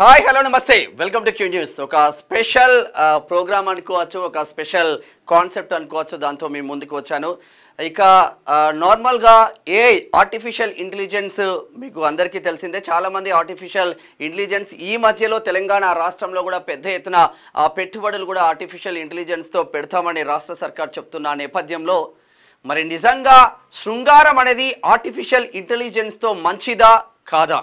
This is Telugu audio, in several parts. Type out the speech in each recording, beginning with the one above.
hi hello namaste welcome to Q News ఒక స్పెషల్ ప్రోగ్రామ్ అనుకోవచ్చు ఒక స్పెషల్ కాన్సెప్ట్ అనుకోవచ్చు దాంతో మేము ముందుకు వచ్చాను ఇక నార్మల్గా ఏ ఆర్టిఫిషియల్ ఇంటెలిజెన్స్ మీకు అందరికీ తెలిసిందే చాలామంది ఆర్టిఫిషియల్ ఇంటెలిజెన్స్ ఈ మధ్యలో తెలంగాణ రాష్ట్రంలో కూడా పెద్ద ఎత్తున పెట్టుబడులు కూడా ఆర్టిఫిషియల్ ఇంటెలిజెన్స్తో పెడతామని రాష్ట్ర సర్కార్ చెప్తున్న నేపథ్యంలో మరి నిజంగా శృంగారం అనేది ఆర్టిఫిషియల్ ఇంటెలిజెన్స్తో మంచిదా కాదా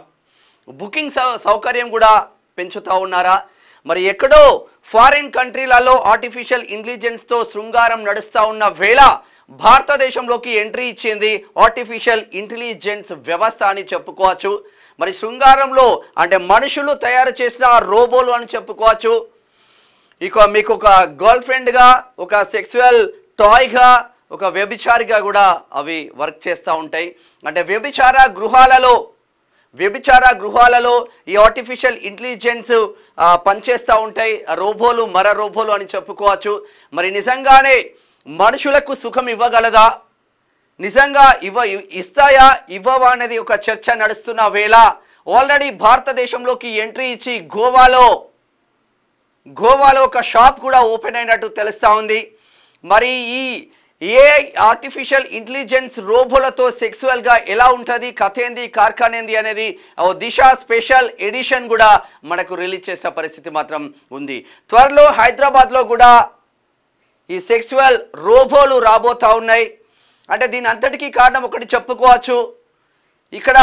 బుకింగ్ సౌకర్యం కూడా పెంచుతూ ఉన్నారా మరి ఎక్కడో ఫారిన్ కంట్రీలలో ఆర్టిఫిషియల్ ఇంటెలిజెన్స్తో శృంగారం నడుస్తూ ఉన్న వేళ భారతదేశంలోకి ఎంట్రీ ఇచ్చింది ఆర్టిఫిషియల్ ఇంటెలిజెన్స్ వ్యవస్థ అని చెప్పుకోవచ్చు మరి శృంగారంలో అంటే మనుషులు తయారు చేసిన రోబోలు అని చెప్పుకోవచ్చు ఇక మీకు ఒక గర్ల్ ఫ్రెండ్గా ఒక సెక్సువల్ టాయ్గా ఒక వ్యభిచారిగా కూడా అవి వర్క్ చేస్తూ ఉంటాయి అంటే వ్యభిచార గృహాలలో వ్యభిచార గృహాలలో ఈ ఆర్టిఫిషియల్ ఇంటెలిజెన్స్ పనిచేస్తూ ఉంటాయి రోబోలు మర రోబోలు అని చెప్పుకోవచ్చు మరి నిజంగానే మనుషులకు సుఖం ఇవ్వగలదా నిజంగా ఇవ్వ ఇస్తాయా ఇవ్వవా అనేది ఒక చర్చ నడుస్తున్న వేళ ఆల్రెడీ భారతదేశంలోకి ఎంట్రీ ఇచ్చి గోవాలో గోవాలో ఒక షాప్ కూడా ఓపెన్ అయినట్టు తెలుస్తూ ఉంది మరి ఈ ఏఐ ఆర్టిఫిషియల్ ఇంటెలిజెన్స్ రోబోలతో సెక్సువల్గా ఎలా ఉంటుంది కథ ఏంది కార్ఖానేంది అనేది ఓ దిశ స్పెషల్ ఎడిషన్ కూడా మనకు రిలీజ్ చేసిన పరిస్థితి మాత్రం ఉంది త్వరలో హైదరాబాద్లో కూడా ఈ సెక్సువల్ రోబోలు రాబోతూ ఉన్నాయి అంటే దీని అంతటికీ కారణం ఒకటి చెప్పుకోవచ్చు ఇక్కడ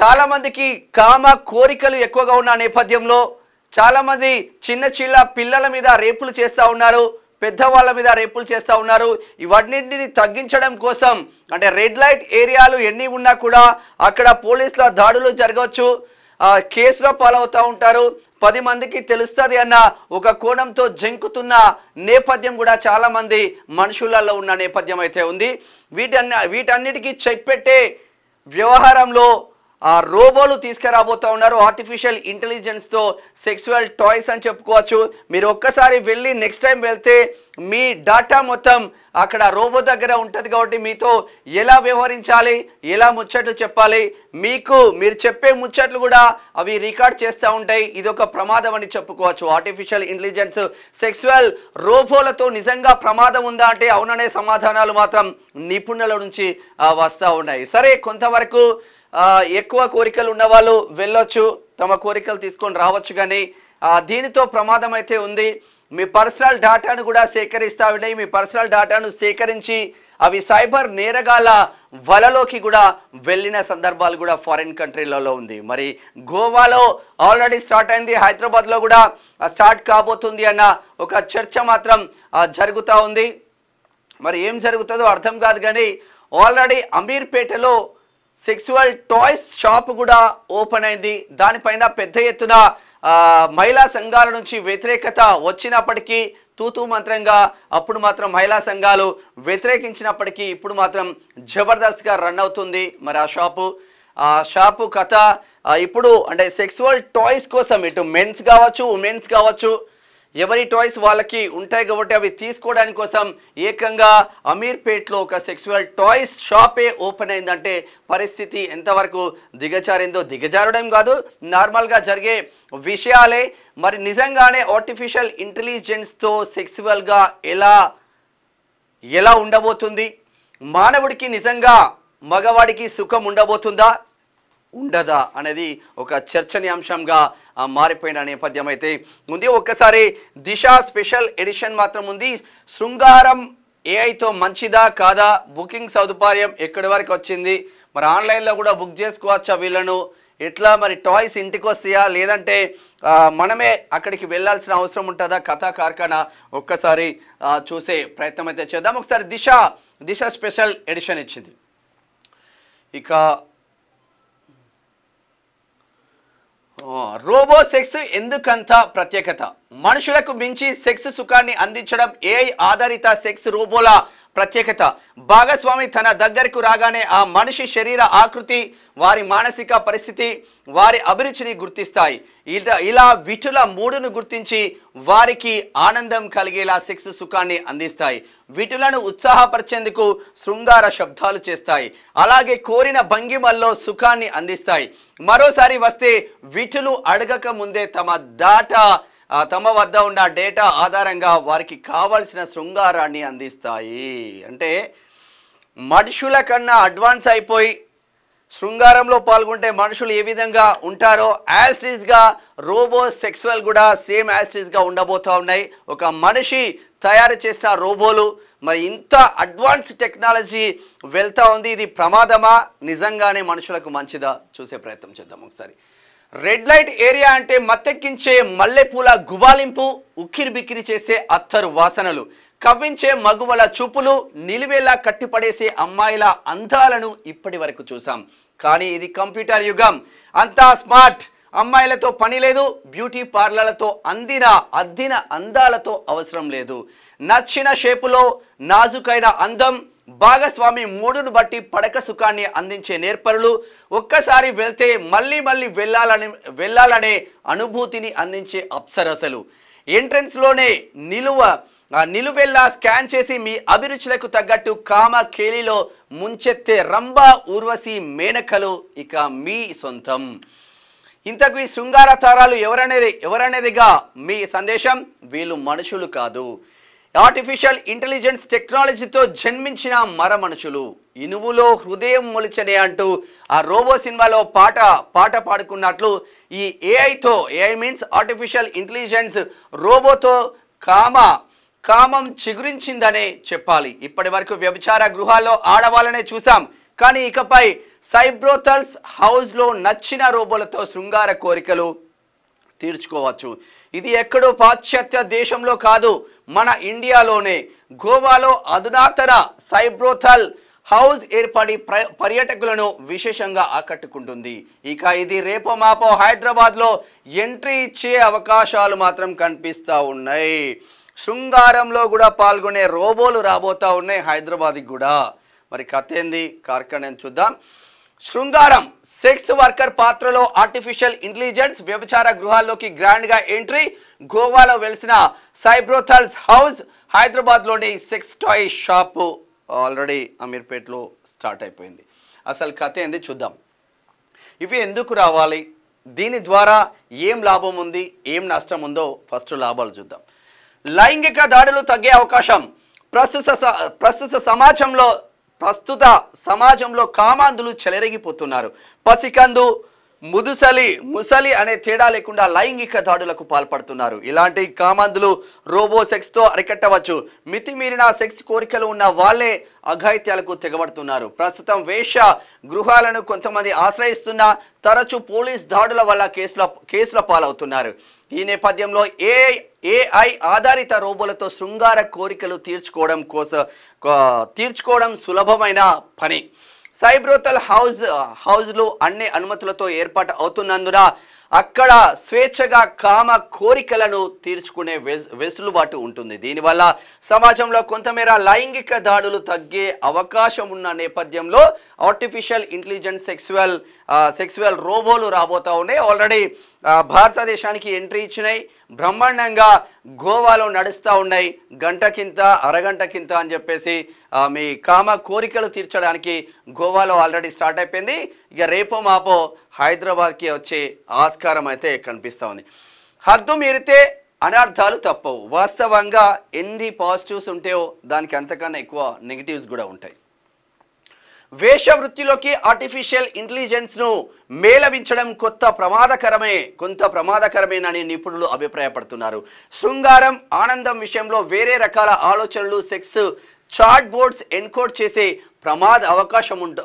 చాలామందికి కామ కోరికలు ఎక్కువగా ఉన్న నేపథ్యంలో చాలామంది చిన్న చిన్న పిల్లల మీద రేపులు చేస్తూ ఉన్నారు పెద్దవాళ్ళ మీద రేపులు చేస్తూ ఉన్నారు ఇవన్నింటిని తగ్గించడం కోసం అంటే రెడ్ లైట్ ఏరియాలు ఎన్ని ఉన్నా కూడా అక్కడ పోలీసుల దాడులు జరగవచ్చు కేసులో పాలవుతూ ఉంటారు పది మందికి తెలుస్తుంది అన్న ఒక కోణంతో జంకుతున్న నేపథ్యం కూడా చాలామంది మనుషులలో ఉన్న నేపథ్యం అయితే ఉంది వీటన్న వీటన్నిటికీ చెక్ పెట్టే వ్యవహారంలో ఆ రోబోలు తీసుకురాబోతూ ఉన్నారు ఆర్టిఫిషియల్ ఇంటెలిజెన్స్తో సెక్సువల్ టాయ్స్ అని చెప్పుకోవచ్చు మీరు ఒక్కసారి వెళ్ళి నెక్స్ట్ టైం వెళ్తే మీ డాటా మొత్తం అక్కడ రోబో దగ్గర ఉంటుంది కాబట్టి మీతో ఎలా వ్యవహరించాలి ఎలా ముచ్చట్లు చెప్పాలి మీకు మీరు చెప్పే ముచ్చట్లు కూడా అవి రికార్డ్ చేస్తూ ఉంటాయి ఇది ఒక ప్రమాదం అని చెప్పుకోవచ్చు ఆర్టిఫిషియల్ ఇంటెలిజెన్స్ సెక్సువల్ రోబోలతో నిజంగా ప్రమాదం ఉందా అంటే అవుననే సమాధానాలు మాత్రం నిపుణుల నుంచి వస్తూ ఉన్నాయి సరే కొంతవరకు ఎక్కువ కోరికలు ఉన్నవాళ్ళు వెళ్ళొచ్చు తమ కోరికలు తీసుకొని రావచ్చు కానీ దీనితో ప్రమాదం అయితే ఉంది మీ పర్సనల్ డేటాను కూడా సేకరిస్తా ఉన్నాయి మీ పర్సనల్ డేటాను సేకరించి అవి సైబర్ నేరగాల వలలోకి కూడా వెళ్ళిన సందర్భాలు కూడా ఫారిన్ కంట్రీలలో ఉంది మరి గోవాలో ఆల్రెడీ స్టార్ట్ అయింది హైదరాబాద్లో కూడా స్టార్ట్ కాబోతుంది అన్న ఒక చర్చ మాత్రం జరుగుతూ ఉంది మరి ఏం జరుగుతుందో అర్థం కాదు కానీ ఆల్రెడీ అమీర్పేటలో సెక్సువల్ టాయ్స్ షాప్ కూడా ఓపెన్ అయింది దానిపైన పెద్ద ఎత్తున మహిళా సంఘాల నుంచి వ్యతిరేకత వచ్చినప్పటికీ తూతూ మంత్రంగా అప్పుడు మాత్రం మహిళా సంఘాలు వ్యతిరేకించినప్పటికీ ఇప్పుడు మాత్రం జబర్దస్త్గా రన్ అవుతుంది మరి ఆ షాపు ఆ షాపు కథ ఇప్పుడు అంటే సెక్సువల్ టాయ్స్ కోసం ఇటు మెన్స్ కావచ్చు ఉమెన్స్ కావచ్చు ఎవరి టాయ్స్ వాళ్ళకి ఉంటాయి కాబట్టి అవి తీసుకోవడానికి కోసం ఏకంగా అమీర్పేట్లో ఒక సెక్సువల్ టాయ్స్ షాపే ఓపెన్ అయిందంటే పరిస్థితి ఎంతవరకు దిగజారిందో దిగజారడం కాదు నార్మల్గా జరిగే విషయాలే మరి నిజంగానే ఆర్టిఫిషియల్ ఇంటెలిజెన్స్తో సెక్సువల్గా ఎలా ఎలా ఉండబోతుంది మానవుడికి నిజంగా మగవాడికి సుఖం ఉండబోతుందా ఉండదా అనేది ఒక చర్చనీయాంశంగా మారిపోయిన నేపథ్యం అయితే ఉంది ఒక్కసారి దిశ స్పెషల్ ఎడిషన్ మాత్రం ఉంది శృంగారం ఏఐతో మంచిదా కాదా బుకింగ్ సదుపాయం ఎక్కడి వరకు వచ్చింది మరి ఆన్లైన్లో కూడా బుక్ చేసుకోవచ్చా వీళ్ళను ఎట్లా మరి టాయ్స్ ఇంటికి వస్తాయా లేదంటే మనమే అక్కడికి వెళ్ళాల్సిన అవసరం ఉంటుందా కథా కార్ఖాన ఒక్కసారి చూసే ప్రయత్నం అయితే చేద్దాం ఒకసారి దిశ దిశ స్పెషల్ ఎడిషన్ ఇచ్చింది ఇక రోబో సెక్స్ ఎందుకంత ప్రత్యేకత మనుషులకు మించి సెక్స్ సుఖాన్ని అందించడం ఏఐ ఆధారిత సెక్స్ రోబోల ప్రత్యేకత భాగస్వామి తన దగ్గరకు రాగానే ఆ మనిషి శరీర ఆకృతి వారి మానసిక పరిస్థితి వారి అభిరుచిని గుర్తిస్తాయి ఇలా విటుల మూడును గుర్తించి వారికి ఆనందం కలిగేలా సెక్స్ సుఖాన్ని అందిస్తాయి విటులను ఉత్సాహపరిచేందుకు శృంగార శబ్దాలు చేస్తాయి అలాగే కోరిన భంగిమల్లో సుఖాన్ని అందిస్తాయి మరోసారి వస్తే విటులు అడగక ముందే తమ దాటా తమ వద్ద ఉన్న డేటా ఆధారంగా వారికి కావలసిన శృంగారాన్ని అందిస్తాయి అంటే మనుషుల కన్నా అడ్వాన్స్ అయిపోయి శృంగారంలో పాల్గొంటే మనుషులు ఏ విధంగా ఉంటారో యాస్ట్రీస్గా రోబో సెక్సువల్ కూడా సేమ్ యాస్ట్రీస్గా ఉండబోతూ ఉన్నాయి ఒక మనిషి తయారు చేసిన రోబోలు మరి ఇంత అడ్వాన్స్ టెక్నాలజీ వెళ్తూ ఉంది ఇది ప్రమాదమా నిజంగానే మనుషులకు మంచిదా చూసే ప్రయత్నం చేద్దాం ఒకసారి రెడ్ లైట్ ఏరియా అంటే మత్తెక్కించే మల్లెపూల గుబాలింపు ఉక్కిరి బిక్కిరి చేసే అత్తరు వాసనలు కవ్వించే మగువల చూపులు నిలివేలా కట్టిపడేసే అమ్మాయిల అందాలను ఇప్పటి వరకు చూసాం కానీ ఇది కంప్యూటర్ యుగం అంతా స్మార్ట్ అమ్మాయిలతో పని లేదు బ్యూటీ పార్లర్లతో అందిన అద్దిన అందాలతో అవసరం లేదు నచ్చిన షేపులో నాజుకైన అందం భాగస్వామి మూడును బట్టి పడక సుఖాన్ని అందించే నేర్పరులు ఒక్కసారి వెళ్తే మళ్ళీ మళ్ళీ వెళ్ళాలని వెళ్ళాలనే అనుభూతిని అందించే అప్సరసలు ఎంట్రెన్స్లోనే నిలువ నిలువెల్లా స్కాన్ చేసి మీ అభిరుచులకు తగ్గట్టు కామ కేలిలో ముంచెత్తే రంభ ఊర్వశి మేనకలు ఇక మీ సొంతం ఇంతకు ఈ శృంగార తారాలు ఎవరనేది ఎవరనేదిగా మీ సందేశం వీళ్ళు మనుషులు కాదు ఆర్టిఫిషియల్ ఇంటెలిజెన్స్ టెక్నాలజీతో జన్మించిన మర మనుషులు ఇనుములో హృదయం మొలిచనే అంటూ ఆ రోబో సినిమాలో పాట పాట పాడుకున్నట్లు ఈ ఏఐతో ఏఐ మీన్స్ ఆర్టిఫిషియల్ ఇంటెలిజెన్స్ రోబోతో కామ కామం చిగురించిందనే చెప్పాలి ఇప్పటి వరకు వ్యభిచార గృహాల్లో ఆడవాళ్ళనే చూసాం కానీ ఇకపై సైబ్రోథల్స్ హౌస్లో నచ్చిన రోబోలతో శృంగార కోరికలు తీర్చుకోవచ్చు ఇది ఎక్కడో పాశ్చాత్య దేశంలో కాదు మన ఇండియాలోనే గోవాలో అధునాతన సైబ్రోథల్ హౌస్ ఏర్పడి పర్యాటకులను విశేషంగా ఆకట్టుకుంటుంది ఇక ఇది రేపో మాపో హైదరాబాద్లో ఎంట్రీ ఇచ్చే అవకాశాలు మాత్రం కనిపిస్తూ ఉన్నాయి శృంగారంలో కూడా పాల్గొనే రోబోలు రాబోతా ఉన్నాయి హైదరాబాద్కి కూడా మరి కథ ఏంది కార్ఖాన చూద్దాం శృంగారం సెక్స్ వర్కర్ పాత్రలో ఆర్టిఫిషియల్ ఇంటెలిజెన్స్ వ్యభచార గృహాల్లోకి గ్రాండ్గా ఎంట్రీ గోవాలో వెలిసిన సైబ్రోథల్స్ హౌస్ హైదరాబాద్లోని సెక్స్ టాయ్ షాపు ఆల్రెడీ అమీర్పేట్లో స్టార్ట్ అయిపోయింది అసలు కథ ఏంది చూద్దాం ఇవి ఎందుకు రావాలి దీని ద్వారా ఏం లాభం ఉంది ఏం నష్టం ఉందో ఫస్ట్ లాభాలు చూద్దాం లైంగిక దాడులు తగ్గే అవకాశం ప్రస్తుత ప్రస్తుత సమాజంలో ప్రస్తుత సమాజంలో కామాంధులు చెలరేగిపోతున్నారు పసికందు ముదుసలి ముసలి అనే తేడా లేకుండా లైంగిక దాడులకు పాల్పడుతున్నారు ఇలాంటి కామాంధులు రోబో సెక్స్తో అరికట్టవచ్చు మితిమీరిన సెక్స్ కోరికలు ఉన్న వాళ్ళే అఘాయిత్యాలకు తెగబడుతున్నారు ప్రస్తుతం వేష గృహాలను కొంతమంది ఆశ్రయిస్తున్న తరచు పోలీస్ దాడుల వల్ల కేసుల కేసుల పాలవుతున్నారు ఈ నేపథ్యంలో ఏ ఏఐ ఆధారిత రోబోలతో శృంగార కోరికలు తీర్చుకోవడం కోసం తీర్చుకోవడం సులభమైన పని సైబ్రోతల్ హౌజ్ హౌజ్లు అన్ని అనుమతులతో ఏర్పాటు అవుతున్నందున అక్కడ స్వేచ్ఛగా కామ కోరికలను తీర్చుకునే వెసులుబాటు ఉంటుంది దీనివల్ల సమాజంలో కొంతమేర లైంగిక దాడులు తగ్గే అవకాశం ఉన్న నేపథ్యంలో ఆర్టిఫిషియల్ ఇంటెలిజెన్స్ సెక్సువల్ సెక్సువల్ రోబోలు రాబోతూ ఉన్నాయి ఆల్రెడీ భారతదేశానికి ఎంట్రీ ఇచ్చినాయి బ్రహ్మాండంగా గోవాలో నడుస్తూ ఉన్నాయి గంట కింద అరగంట కింద అని చెప్పేసి మీ కామ కోరికలు తీర్చడానికి గోవాలో ఆల్రెడీ స్టార్ట్ అయిపోయింది ఇక రేపో మాపో హైదరాబాద్కి వచ్చే ఆస్కారం అయితే కనిపిస్తూ ఉంది హద్దు మీరితే అనర్థాలు తప్పవు వాస్తవంగా ఎన్ని పాజిటివ్స్ ఉంటాయో దానికి అంతకన్నా ఎక్కువ నెగిటివ్స్ కూడా ఉంటాయి వేషవృత్తిలోకి ఆర్టిఫిషియల్ ఇంటెలిజెన్స్ను మేళవించడం కొత్త ప్రమాదకరమే కొంత ప్రమాదకరమేనని నిపుణులు అభిప్రాయపడుతున్నారు శృంగారం ఆనందం విషయంలో వేరే రకాల ఆలోచనలు సెక్స్ చాట్ బోర్డ్స్ ఎన్కోడ్ చేసే ప్రమాద అవకాశం ఉంటు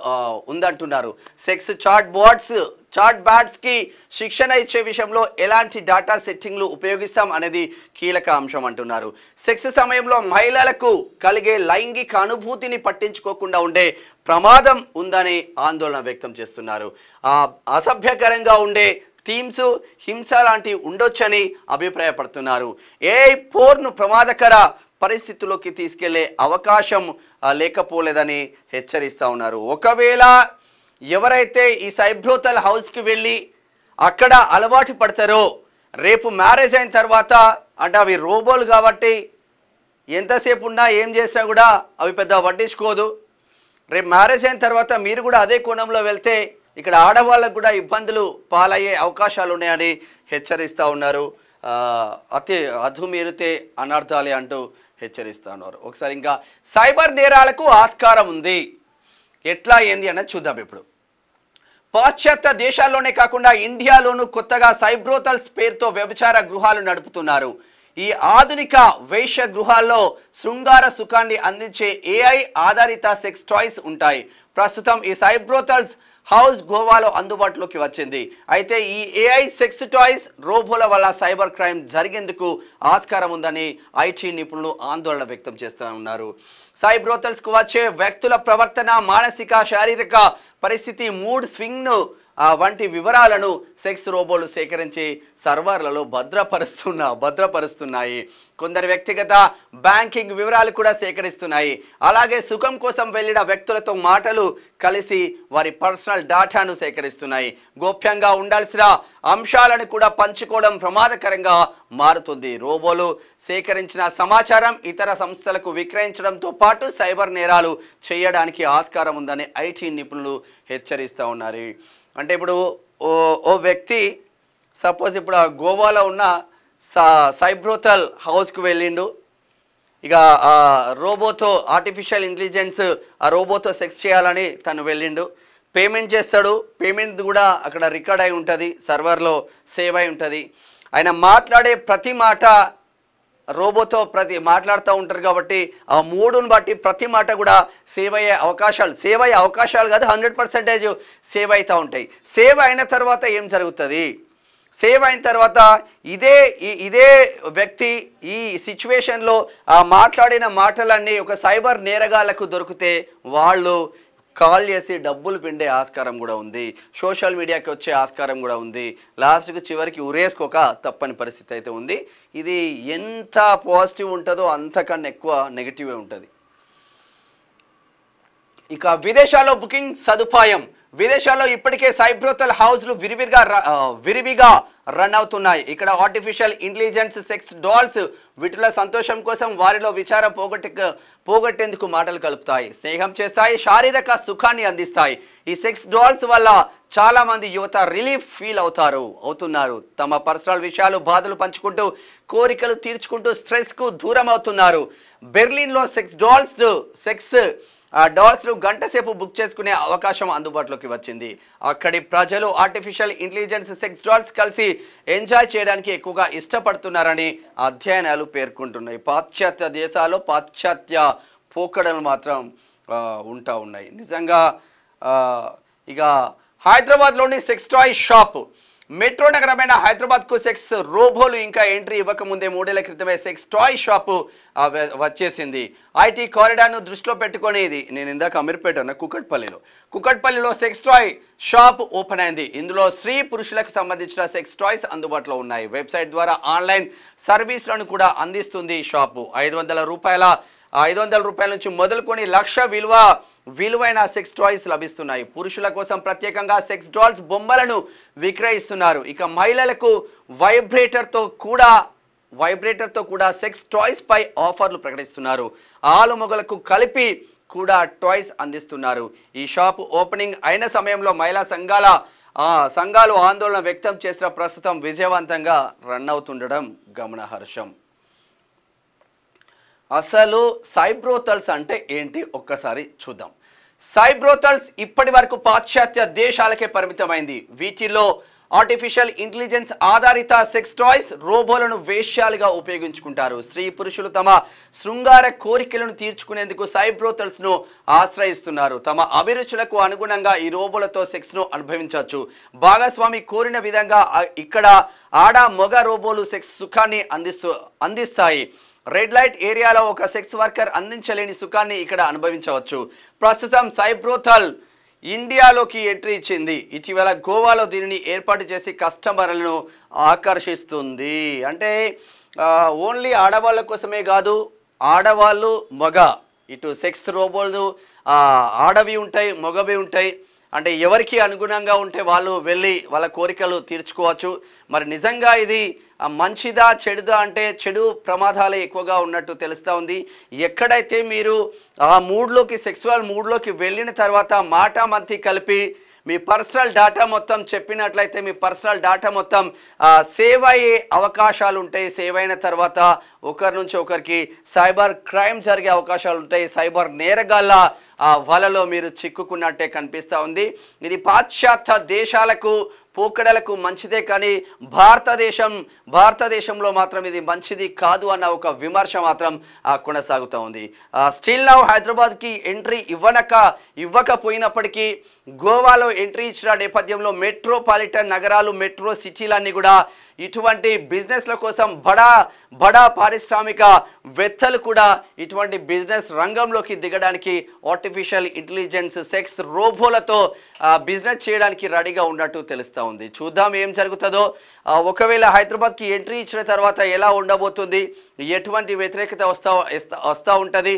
ఉందంటున్నారు సెక్స్ చాట్ బోర్డ్స్ చాట్ బ్యాట్స్కి శిక్షణ ఇచ్చే విషయంలో ఎలాంటి డాటా సెట్టింగ్లు ఉపయోగిస్తాం అనేది కీలక అంశం అంటున్నారు సెక్స్ సమయంలో మహిళలకు కలిగే లైంగిక అనుభూతిని పట్టించుకోకుండా ఉండే ప్రమాదం ఉందని ఆందోళన వ్యక్తం చేస్తున్నారు అసభ్యకరంగా ఉండే థీమ్స్ హింస లాంటివి ఉండొచ్చని అభిప్రాయపడుతున్నారు ఏ పోర్ను ప్రమాదకర పరిస్థితుల్లోకి తీసుకెళ్లే అవకాశం లేకపోలేదని హెచ్చరిస్తూ ఉన్నారు ఒకవేళ ఎవరైతే ఈ సైబ్రోతల్ హౌస్కి వెళ్ళి అక్కడ అలవాటు పడతారో రేపు మ్యారేజ్ అయిన తర్వాత అంటే అవి రోబోలు కాబట్టి ఎంతసేపు ఉన్నా ఏం చేసినా కూడా అవి పెద్ద వడ్డించుకోదు రేపు మ్యారేజ్ అయిన తర్వాత మీరు కూడా అదే కోణంలో వెళ్తే ఇక్కడ ఆడవాళ్ళకు కూడా ఇబ్బందులు పాలయ్యే అవకాశాలు ఉన్నాయని హెచ్చరిస్తూ ఉన్నారు అతి అధుమీరితే అనర్థాలే అంటూ హెచ్చరిస్తూ ఉన్నారు ఒకసారి ఇంకా సైబర్ నేరాలకు ఆస్కారం ఉంది ఎట్లా ఏంది అన్నది చూద్దాం ఇప్పుడు పాశ్చాత్య దేశాల్లోనే కాకుండా ఇండియాలోనూ కొత్తగా సైబ్రోతల్స్ పేరుతో వ్యభిచార గృహాలు నడుపుతున్నారు ఈ ఆధునిక వేష గృహాల్లో శృంగార సుఖాన్ని అందించే ఏఐ ఆధారిత సెక్స్ టాయ్స్ ఉంటాయి ప్రస్తుతం ఈ సైబ్రోతల్స్ హౌస్ గోవాలో అందుబాటులోకి వచ్చింది అయితే ఈ ఏఐ సెక్స్ టాయ్స్ రోబోల వల్ల సైబర్ క్రైమ్ జరిగేందుకు ఆస్కారం ఉందని ఐటీ నిపుణులు ఆందోళన వ్యక్తం చేస్తూ ఉన్నారు సైబ్రోతల్స్కు వచ్చే వ్యక్తుల ప్రవర్తన మానసిక శారీరక పరిస్థితి మూడ్ స్వింగ్ను వంటి వివరాలను సెక్స్ రోబోలు సేకరించి సర్వర్లలో భద్రపరుస్తున్నా భద్రపరుస్తున్నాయి కొందరు వ్యక్తిగత బ్యాంకింగ్ వివరాలు కూడా సేకరిస్తున్నాయి అలాగే సుఖం కోసం వెళ్ళిన వ్యక్తులతో మాటలు కలిసి వారి పర్సనల్ డాటాను సేకరిస్తున్నాయి గోప్యంగా ఉండాల్సిన అంశాలను కూడా పంచుకోవడం ప్రమాదకరంగా మారుతుంది రోబోలు సేకరించిన సమాచారం ఇతర సంస్థలకు విక్రయించడంతో పాటు సైబర్ నేరాలు చేయడానికి ఆస్కారం ఉందని ఐటీ నిపుణులు హెచ్చరిస్తూ ఉన్నారు అంటే ఇప్పుడు ఓ ఓ వ్యక్తి సపోజ్ ఇప్పుడు ఆ గోవాలో ఉన్న సా సైబ్రోథల్ హౌస్కి వెళ్ళిండు ఇక ఆ రోబోతో ఆర్టిఫిషియల్ ఇంటెలిజెన్స్ ఆ రోబోతో సెక్స్ చేయాలని తను వెళ్ళిండు పేమెంట్ చేస్తాడు పేమెంట్ కూడా అక్కడ రికార్డ్ అయి ఉంటుంది సర్వర్లో సేవ్ అయి ఉంటుంది ఆయన మాట్లాడే ప్రతి మాట రోబోతో ప్రతి మాట్లాడుతూ ఉంటారు కాబట్టి ఆ మూడుని బట్టి ప్రతి మాట కూడా సేవ్ అయ్యే అవకాశాలు సేవ్ అయ్యే అవకాశాలు కాదు హండ్రెడ్ పర్సెంటేజ్ సేవ్ అవుతూ ఉంటాయి సేవ్ అయిన తర్వాత ఏం జరుగుతుంది సేవ్ అయిన తర్వాత ఇదే ఇదే వ్యక్తి ఈ సిచ్యువేషన్లో ఆ మాట్లాడిన మాటలన్నీ ఒక సైబర్ నేరగాళ్లకు దొరికితే వాళ్ళు కాల్ చేసి డబ్బులు పిండే ఆస్కారం కూడా ఉంది సోషల్ మీడియాకి వచ్చే ఆస్కారం కూడా ఉంది లాస్ట్కి చివరికి ఉరేసుకోక తప్పని పరిస్థితి అయితే ఉంది ఇది ఎంత పాజిటివ్ ఉంటుందో అంతకన్నా ఎక్కువ నెగిటివే ఉంటుంది ఇక విదేశాల్లో బుకింగ్ సదుపాయం విదేశాల్లో ఇప్పటికే సైబ్రోతల్ హౌస్లు విరివిగా విరివిగా రన్ అవుతున్నాయి ఇక్కడ ఆర్టిఫిషియల్ ఇంటెలిజెన్స్ సెక్స్ డాల్స్ వీటిలో సంతోషం కోసం వారిలో విచారం పోగొట్టి పోగొట్టేందుకు మాటలు కలుపుతాయి స్నేహం చేస్తాయి శారీరక సుఖాన్ని అందిస్తాయి ఈ సెక్స్ డాల్స్ వల్ల చాలా మంది యువత రిలీఫ్ ఫీల్ అవుతారు అవుతున్నారు తమ పర్సనల్ విషయాలు బాధలు పంచుకుంటూ కోరికలు తీర్చుకుంటూ స్ట్రెస్కు దూరం అవుతున్నారు బెర్లిన్లో సెక్స్ డాల్స్ సెక్స్ గంట గంటసేపు బుక్ చేసుకునే అవకాశం అందుబాటులోకి వచ్చింది అక్కడి ప్రజలు ఆర్టిఫిషియల్ ఇంటెలిజెన్స్ సెక్స్ డాల్స్ కలిసి ఎంజాయ్ చేయడానికి ఎక్కువగా ఇష్టపడుతున్నారని అధ్యయనాలు పేర్కొంటున్నాయి పాశ్చాత్య దేశాల్లో పాశ్చాత్య పోకడలు మాత్రం ఉంటా ఉన్నాయి నిజంగా ఇక హైదరాబాద్లోని సెక్స్ టాయ్ షాప్ మెట్రో నగరమైన హైదరాబాద్ కు సెక్స్ రోబోలు ఇంకా ఎంట్రీ ఇవ్వకముందే మూడేళ్ల క్రితమే సెక్స్ టాయ్ షాపు వచ్చేసింది ఐటీ ను దృష్టిలో పెట్టుకునేది ఇది నేను ఇందాక అమీర్పేట ఉన్న కుకట్పల్లిలో కుకట్పల్లిలో సెక్స్ టాయ్ షాప్ ఓపెన్ అయింది ఇందులో స్త్రీ పురుషులకు సంబంధించిన సెక్స్ టాయ్స్ అందుబాటులో ఉన్నాయి వెబ్సైట్ ద్వారా ఆన్లైన్ సర్వీసులను కూడా అందిస్తుంది షాపు ఐదు రూపాయల ఐదు రూపాయల నుంచి మొదలుకొని లక్ష విలువ విలువైన సెక్స్ టాయ్స్ లభిస్తున్నాయి పురుషుల కోసం ప్రత్యేకంగా సెక్స్ డాల్స్ బొమ్మలను విక్రయిస్తున్నారు ఇక మహిళలకు వైబ్రేటర్తో కూడా వైబ్రేటర్తో కూడా సెక్స్ టాయ్స్ పై ఆఫర్లు ప్రకటిస్తున్నారు ఆలుమొగలకు కలిపి కూడా టాయ్స్ అందిస్తున్నారు ఈ షాప్ ఓపెనింగ్ అయిన సమయంలో మహిళా సంఘాల సంఘాలు ఆందోళన వ్యక్తం చేసిన ప్రస్తుతం విజయవంతంగా రన్ అవుతుండడం గమనహర్షం అసలు సైబ్రోథల్స్ అంటే ఏంటి ఒక్కసారి చూద్దాం సైబ్రోథల్స్ ఇప్పటి వరకు పాశ్చాత్య దేశాలకే పరిమితమైంది వీటిలో ఆర్టిఫిషియల్ ఇంటెలిజెన్స్ ఆధారిత సెక్స్ టాయ్స్ రోబోలను వేష్యాలుగా ఉపయోగించుకుంటారు స్త్రీ పురుషులు తమ శృంగార కోరికలను తీర్చుకునేందుకు సైబ్రోథల్స్ను ఆశ్రయిస్తున్నారు తమ అభిరుచులకు అనుగుణంగా ఈ రోబోలతో సెక్స్ను అనుభవించవచ్చు భాగస్వామి కోరిన విధంగా ఇక్కడ ఆడ మొగ రోబోలు సెక్స్ సుఖాన్ని అందిస్తూ అందిస్తాయి రెడ్ లైట్ ఏరియాలో ఒక సెక్స్ వర్కర్ అందించలేని సుఖాన్ని ఇక్కడ అనుభవించవచ్చు ప్రస్తుతం సైబ్రోథల్ ఇండియాలోకి ఎంట్రీ ఇచ్చింది ఇటీవల గోవాలో దీనిని ఏర్పాటు చేసి కస్టమర్లను ఆకర్షిస్తుంది అంటే ఓన్లీ ఆడవాళ్ళ కోసమే కాదు ఆడవాళ్ళు మగ ఇటు సెక్స్ రోబోలు ఆడవి ఉంటాయి మగవి ఉంటాయి అంటే ఎవరికి అనుగుణంగా ఉంటే వాళ్ళు వెళ్ళి వాళ్ళ కోరికలు తీర్చుకోవచ్చు మరి నిజంగా ఇది మంచిదా చెడుదా అంటే చెడు ప్రమాదాలే ఎక్కువగా ఉన్నట్టు తెలుస్తూ ఉంది ఎక్కడైతే మీరు ఆ మూడ్లోకి సెక్సువల్ మూడ్లోకి వెళ్ళిన తర్వాత మాట మంతి కలిపి మీ పర్సనల్ డాటా మొత్తం చెప్పినట్లయితే మీ పర్సనల్ డాటా మొత్తం సేవ్ అయ్యే అవకాశాలు ఉంటాయి సేవ్ అయిన తర్వాత ఒకరి నుంచి ఒకరికి సైబర్ క్రైమ్ జరిగే అవకాశాలు ఉంటాయి సైబర్ నేరగాళ్ళ వలలో మీరు చిక్కుకున్నట్టే కనిపిస్తూ ఉంది ఇది పాశ్చాత్య దేశాలకు పోకడలకు మంచిదే కానీ భారతదేశం భారతదేశంలో మాత్రం ఇది మంచిది కాదు అన్న ఒక విమర్శ మాత్రం కొనసాగుతూ ఉంది స్టిల్ నౌ హైదరాబాద్కి ఎంట్రీ ఇవ్వనక ఇవ్వకపోయినప్పటికీ గోవాలో ఎంట్రీ ఇచ్చిన నేపథ్యంలో మెట్రోపాలిటన్ నగరాలు మెట్రో సిటీలన్నీ కూడా ఇటువంటి బిజినెస్ల కోసం బడా బడా పారిశ్రామిక వెత్తలు కూడా ఇటువంటి బిజినెస్ రంగంలోకి దిగడానికి ఆర్టిఫిషియల్ ఇంటెలిజెన్స్ సెక్స్ రోబోలతో బిజినెస్ చేయడానికి రెడీగా ఉన్నట్టు తెలుస్తూ ఉంది చూద్దాం ఏం జరుగుతుందో ఒకవేళ హైదరాబాద్కి ఎంట్రీ ఇచ్చిన తర్వాత ఎలా ఉండబోతుంది ఎటువంటి వ్యతిరేకత వస్తా వస్తూ ఉంటుంది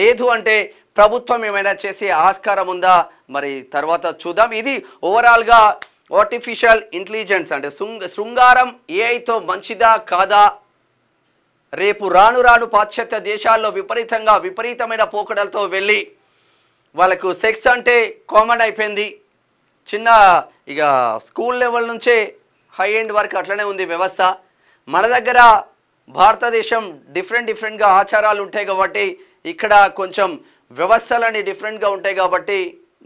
లేదు అంటే ప్రభుత్వం ఏమైనా చేసే ఆస్కారం ఉందా మరి తర్వాత చూద్దాం ఇది ఓవరాల్గా ఆర్టిఫిషియల్ ఇంటెలిజెన్స్ అంటే శృంగారం ఏఐతో మంచిదా కాదా రేపు రాను రాను పాశ్చాత్య దేశాల్లో విపరీతంగా విపరీతమైన పోకడలతో వెళ్ళి వాళ్ళకు సెక్స్ అంటే కామన్ అయిపోయింది చిన్న ఇక స్కూల్ లెవెల్ నుంచే హై ఎండ్ వరకు అట్లనే ఉంది వ్యవస్థ మన దగ్గర భారతదేశం డిఫరెంట్ డిఫరెంట్గా ఆచారాలు ఉంటాయి కాబట్టి ఇక్కడ కొంచెం వ్యవస్థలని డిఫరెంట్గా ఉంటాయి కాబట్టి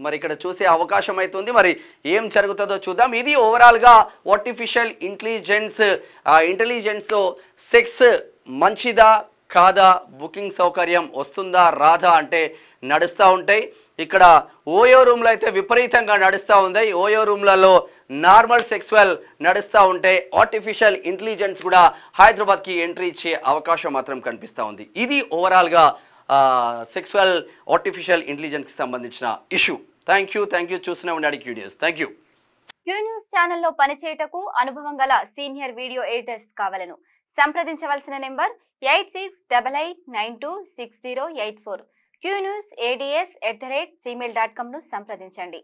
మరి ఇక్కడ చూసే అవకాశం అవుతుంది మరి ఏం జరుగుతుందో చూద్దాం ఇది ఓవరాల్గా ఆర్టిఫిషియల్ ఇంటెలిజెన్స్ ఇంటెలిజెన్స్తో సెక్స్ మంచిదా కాదా బుకింగ్ సౌకర్యం వస్తుందా రాదా అంటే నడుస్తూ ఉంటాయి ఇక్కడ ఓయో రూమ్లో అయితే విపరీతంగా నడుస్తూ ఉంది ఓయో రూమ్లలో నార్మల్ సెక్స్వల్ నడుస్తూ ఉంటే ఆర్టిఫిషియల్ ఇంటెలిజెన్స్ కూడా హైదరాబాద్కి ఎంట్రీ ఇచ్చే అవకాశం మాత్రం కనిపిస్తూ ఉంది ఇది ఓవరాల్గా సెక్సువల్ ఆర్టిఫిషియల్ ఇంటెలిజెన్స్కి సంబంధించిన issue thank you thank you చూస్తూనే ఉండండి క్యూడియోస్ థ్యాంక్ యూ క్యూ న్యూస్ ఛానల్లో పనిచేయటకు అనుభవం గల సీనియర్ వీడియో ఎడిటర్స్ కావాలను సంప్రదించవలసిన number eight six double eight nine two six zero eight four Q News ads at the rate Gmail dot కామ్ను సంప్రదించండి